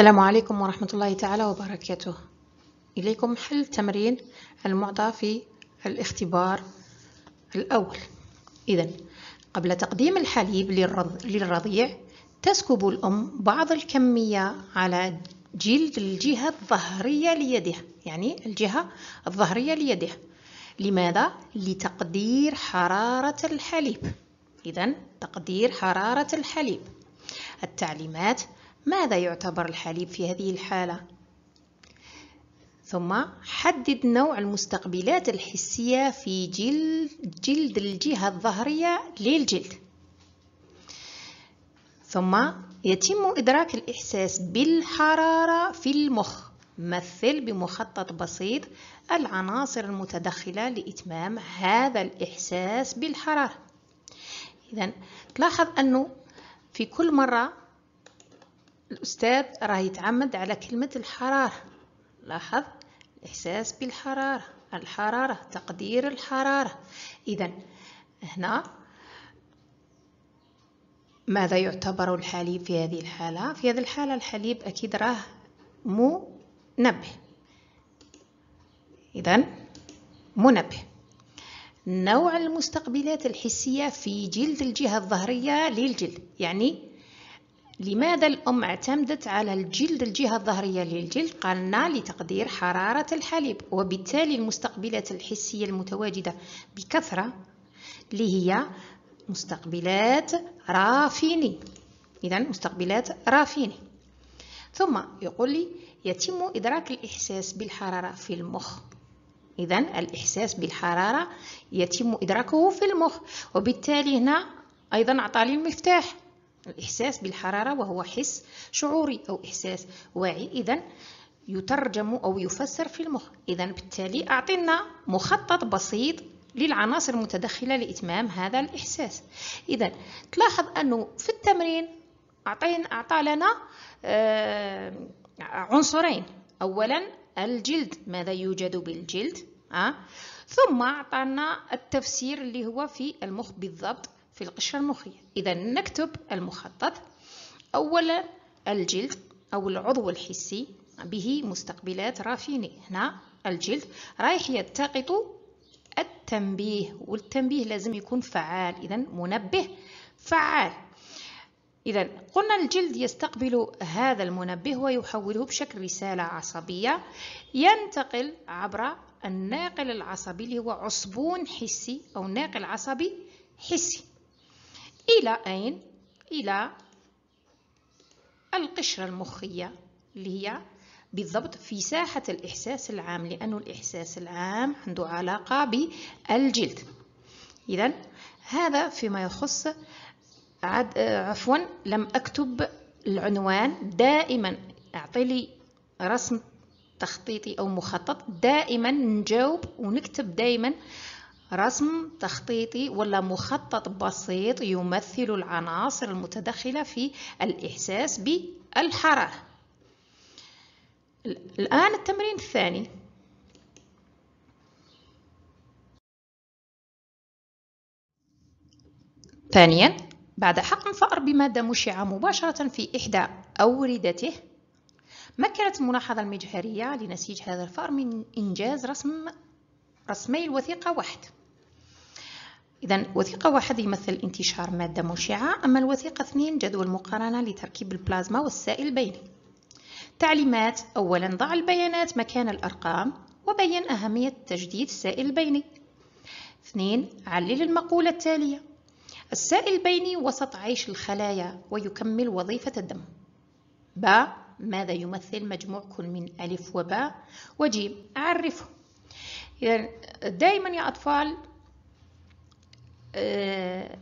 السلام عليكم ورحمة الله تعالى وبركاته إليكم حل تمرين المعطى في الاختبار الأول إذا قبل تقديم الحليب للرضيع تسكب الأم بعض الكمية على جلد الجهة الظهرية ليدها يعني الجهة الظهرية ليدها لماذا؟ لتقدير حرارة الحليب إذا تقدير حرارة الحليب التعليمات ماذا يعتبر الحليب في هذه الحالة؟ ثم حدد نوع المستقبلات الحسية في جلد, جلد الجهة الظهرية للجلد ثم يتم إدراك الإحساس بالحرارة في المخ مثل بمخطط بسيط العناصر المتدخلة لإتمام هذا الإحساس بالحرارة إذا تلاحظ أنه في كل مرة الأستاذ راه يتعمد على كلمة الحرارة لاحظ الإحساس بالحرارة الحرارة تقدير الحرارة إذا هنا ماذا يعتبر الحليب في هذه الحالة؟ في هذه الحالة الحليب أكيد راه منبه إذا منبه نوع المستقبلات الحسية في جلد الجهة الظهرية للجلد يعني لماذا الأم اعتمدت على الجلد الجهة الظهرية للجلد قالنا لتقدير حرارة الحليب وبالتالي المستقبلات الحسية المتواجدة بكثرة اللي هي مستقبلات رافيني إذا مستقبلات رافيني ثم يقول لي يتم إدراك الإحساس بالحرارة في المخ إذا الإحساس بالحرارة يتم إدراكه في المخ وبالتالي هنا أيضا أعطى المفتاح الإحساس بالحرارة وهو حس شعوري أو إحساس واعي إذا يترجم أو يفسر في المخ إذا بالتالي أعطينا مخطط بسيط للعناصر المتدخلة لإتمام هذا الإحساس إذا تلاحظ أنه في التمرين أعطينا أعطى لنا آه عنصرين أولا الجلد ماذا يوجد بالجلد أه؟ ثم أعطانا التفسير اللي هو في المخ بالضبط في القشرة المخية إذا نكتب المخطط أولا الجلد أو العضو الحسي به مستقبلات رافيني هنا الجلد رايح يلتقط التنبيه والتنبيه لازم يكون فعال إذا منبه فعال إذا قلنا الجلد يستقبل هذا المنبه ويحوله بشكل رسالة عصبية ينتقل عبر الناقل العصبي اللي هو عصبون حسي أو ناقل عصبي حسي إلى أين؟ إلى القشرة المخية اللي هي بالضبط في ساحة الإحساس العام لأن الإحساس العام عنده علاقة بالجلد إذا هذا فيما يخص عد... عفوا لم أكتب العنوان دائما أعطي لي رسم تخطيطي أو مخطط دائما نجاوب ونكتب دائما رسم تخطيطي ولا مخطط بسيط يمثل العناصر المتدخلة في الإحساس بالحرارة الآن التمرين الثاني ثانيا بعد حقن فأر بمادة مشعة مباشرة في إحدى أوردته مكنت الملاحظة المجهرية لنسيج هذا الفأر من إنجاز رسم رسمي الوثيقة واحد إذا وثيقة واحد يمثل انتشار مادة مشعة أما الوثيقة اثنين جدول مقارنة لتركيب البلازما والسائل البيني تعليمات أولا ضع البيانات مكان الأرقام وبين أهمية تجديد السائل البيني اثنين علل المقولة التالية السائل البيني وسط عيش الخلايا ويكمل وظيفة الدم باء ماذا يمثل مجموع كل من ألف وباء وجيم أعرفه إذا دائما يا أطفال آه،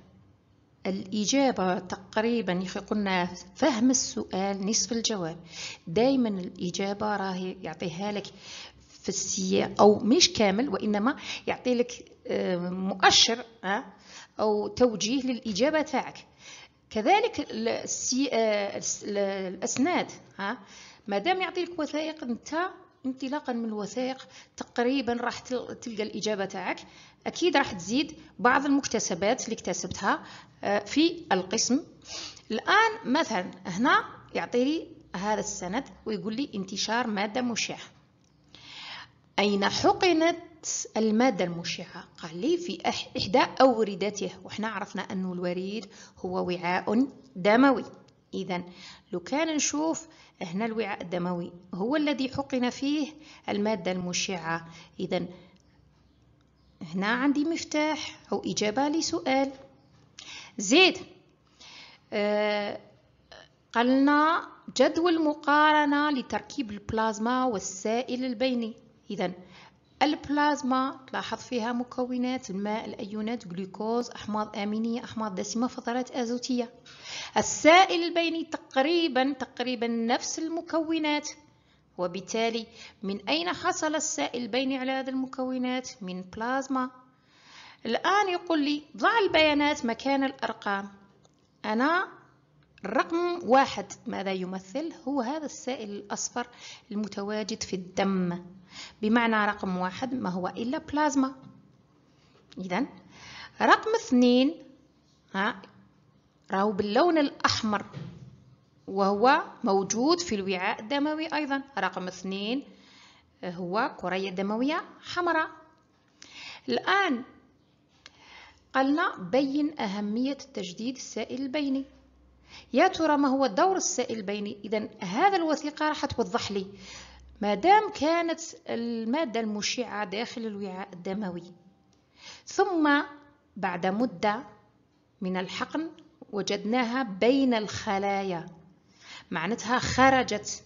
الإجابة تقريبا يخي قلنا فهم السؤال نصف الجواب دايما الإجابة راهي يعطيها لك في السياق أو مش كامل وإنما يعطي لك آه، مؤشر آه، أو توجيه للإجابة تاعك كذلك الأسناد ها مادام لك وثائق أنت انطلاقا من الوثائق تقريبا راح تلقى الاجابه تاعك اكيد راح تزيد بعض المكتسبات اللي اكتسبتها آه، في القسم الان مثلا هنا يعطيني هذا السند ويقول لي انتشار ماده مشعه اين حقنت المادة المشعة قال لي في إحدى أوردته وحنا عرفنا أن الوريد هو وعاء دموي إذا لو كان نشوف هنا الوعاء الدموي هو الذي حقن فيه المادة المشعة إذا هنا عندي مفتاح أو إجابة لسؤال زيد آه، قلنا جدول مقارنة لتركيب البلازما والسائل البيني إذا البلازما تلاحظ فيها مكونات الماء الأيونات جلوكوز أحماض آمينية أحماض دسمة فترات أزوتية السائل البيني تقريبا تقريبا نفس المكونات وبالتالي من أين حصل السائل البيني على هذه المكونات من بلازما الآن يقول لي ضع البيانات مكان الأرقام أنا الرقم واحد ماذا يمثل هو هذا السائل الأصفر المتواجد في الدم بمعنى رقم واحد ما هو إلا بلازما إذا رقم اثنين ها راهو باللون الأحمر وهو موجود في الوعاء الدموي أيضا رقم اثنين هو كرية دموية حمراء الآن قلنا بين أهمية تجديد السائل البيني يا ترى ما هو دور السائل البيني إذا هذا الوثيقة راح توضح لي ما دام كانت المادة المشعة داخل الوعاء الدموي ثم بعد مدة من الحقن وجدناها بين الخلايا معناتها خرجت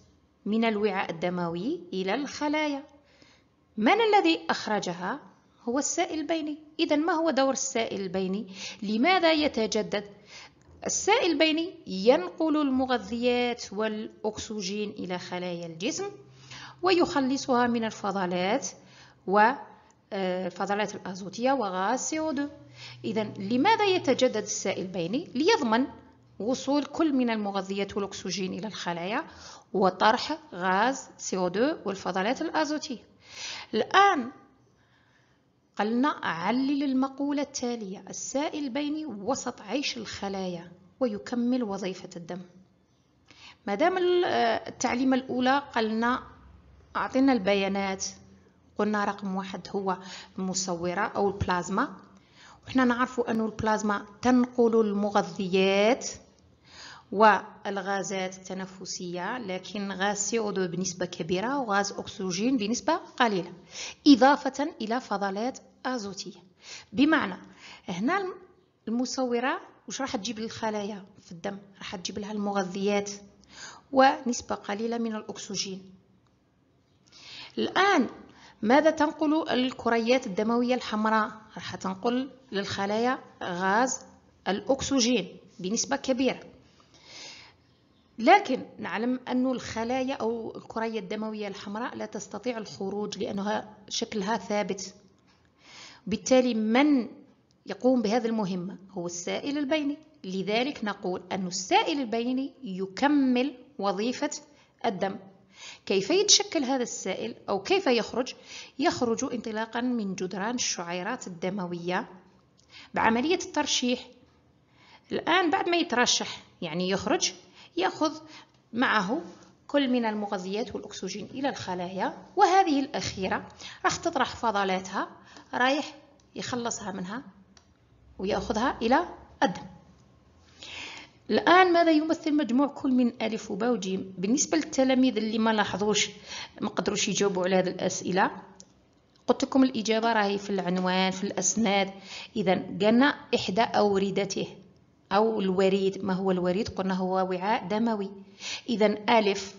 من الوعاء الدموي إلى الخلايا من الذي أخرجها؟ هو السائل البيني إذا ما هو دور السائل البيني؟ لماذا يتجدد؟ السائل البيني ينقل المغذيات والأكسجين إلى خلايا الجسم ويخلصها من الفضلات آه، الفضلات الأزوتية وغاز CO2 إذا لماذا يتجدد السائل البيني؟ ليضمن وصول كل من المغذيات والأكسجين إلى الخلايا وطرح غاز CO2 والفضلات الأزوتية الآن قلنا علل المقولة التالية السائل البيني وسط عيش الخلايا ويكمل وظيفة الدم مادام التعليمة الأولى قلنا أعطينا البيانات قلنا رقم واحد هو المصورة أو البلازما وحنا نعرف أن البلازما تنقل المغذيات والغازات التنفسية لكن غاز CO2 بنسبة كبيرة وغاز أكسجين بنسبة قليلة إضافة إلى فضلات أزوتية بمعنى هنا المصورة وش راح تجيب للخلايا في الدم راح تجيب لها المغذيات ونسبة قليلة من الأكسجين الآن ماذا تنقل الكريات الدموية الحمراء راح تنقل للخلايا غاز الأكسجين بنسبة كبيرة لكن نعلم أن الخلايا أو الكرية الدموية الحمراء لا تستطيع الخروج لأنها شكلها ثابت بالتالي من يقوم بهذه المهمة هو السائل البيني لذلك نقول أن السائل البيني يكمل وظيفة الدم كيف يتشكل هذا السائل أو كيف يخرج؟ يخرج انطلاقا من جدران الشعيرات الدموية بعملية الترشيح الآن بعد ما يترشح يعني يخرج يأخذ معه كل من المغذيات والأكسجين إلى الخلايا وهذه الأخيرة راح تطرح فضلاتها رايح يخلصها منها ويأخذها إلى الدم الآن ماذا يمثل مجموع كل من ألف وباء وجيم بالنسبة للتلاميذ اللي ما لاحظوش ما قدروش يجاوبوا على هذه الأسئلة قلت لكم الإجابة راهي في العنوان في الأسناد إذا قالنا إحدى أوردته أو الوريد ما هو الوريد قلنا هو وعاء دموي إذا ألف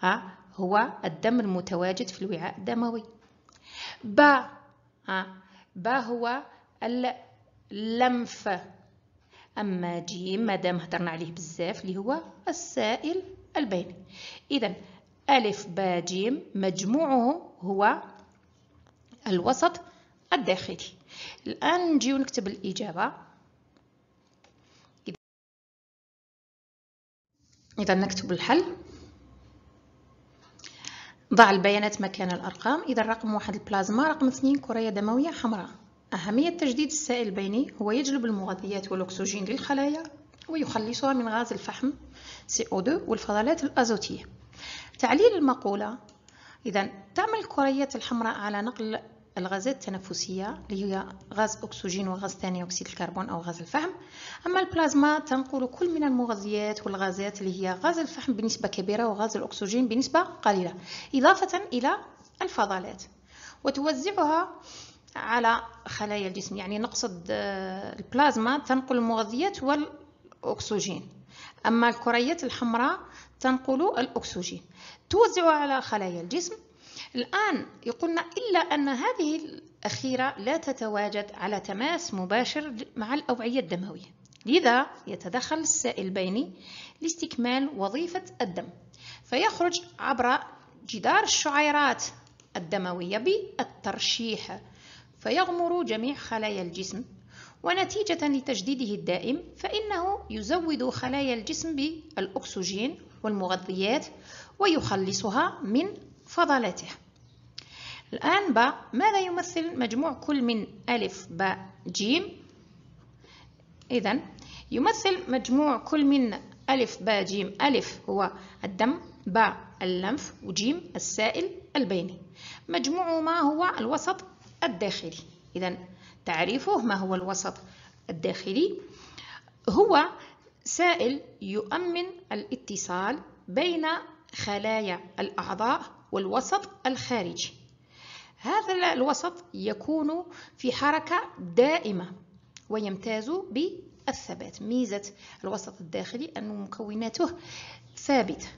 ها هو الدم المتواجد في الوعاء الدموي ب ها ب هو اللمف أما جيم مادام هضرنا عليه بزاف اللي هو السائل البيني إذا ألف با جيم مجموعه هو الوسط الداخلي الآن نجيو نكتب الإجابة إذا نكتب الحل ضع البيانات مكان الأرقام إذا رقم واحد البلازما رقم اثنين كرية دموية حمراء أهمية تجديد السائل البيني هو يجلب المغذيات والأكسجين للخلايا ويخلصها من غاز الفحم CO2 والفضلات الأزوتية تعليل المقولة إذا تعمل الكريات الحمراء على نقل الغازات التنفسية اللي هي غاز أكسجين وغاز ثاني أكسيد الكربون أو غاز الفحم أما البلازما تنقل كل من المغذيات والغازات اللي هي غاز الفحم بنسبة كبيرة وغاز الأكسجين بنسبة قليلة إضافة إلى الفضلات وتوزعها على خلايا الجسم يعني نقصد آه، البلازما تنقل المغذيات والأكسجين أما الكريات الحمراء تنقل الأكسجين توزعها على خلايا الجسم الآن يقولنا إلا أن هذه الأخيرة لا تتواجد على تماس مباشر مع الأوعية الدموية لذا يتدخل السائل البيني لاستكمال وظيفة الدم فيخرج عبر جدار الشعيرات الدموية بالترشيح فيغمر جميع خلايا الجسم ونتيجة لتجديده الدائم فإنه يزود خلايا الجسم بالأكسجين والمغذيات ويخلصها من فضلاتها الآن باء ماذا يمثل مجموع كل من ألف باء جيم إذا يمثل مجموع كل من ألف باء جيم ألف هو الدم باء اللمف وجيم السائل البيني مجموعهما هو الوسط الداخلي إذا تعريفه ما هو الوسط الداخلي هو سائل يؤمن الاتصال بين خلايا الأعضاء والوسط الخارجي هذا الوسط يكون في حركة دائمة ويمتاز بالثبات ميزة الوسط الداخلي أن مكوناته ثابتة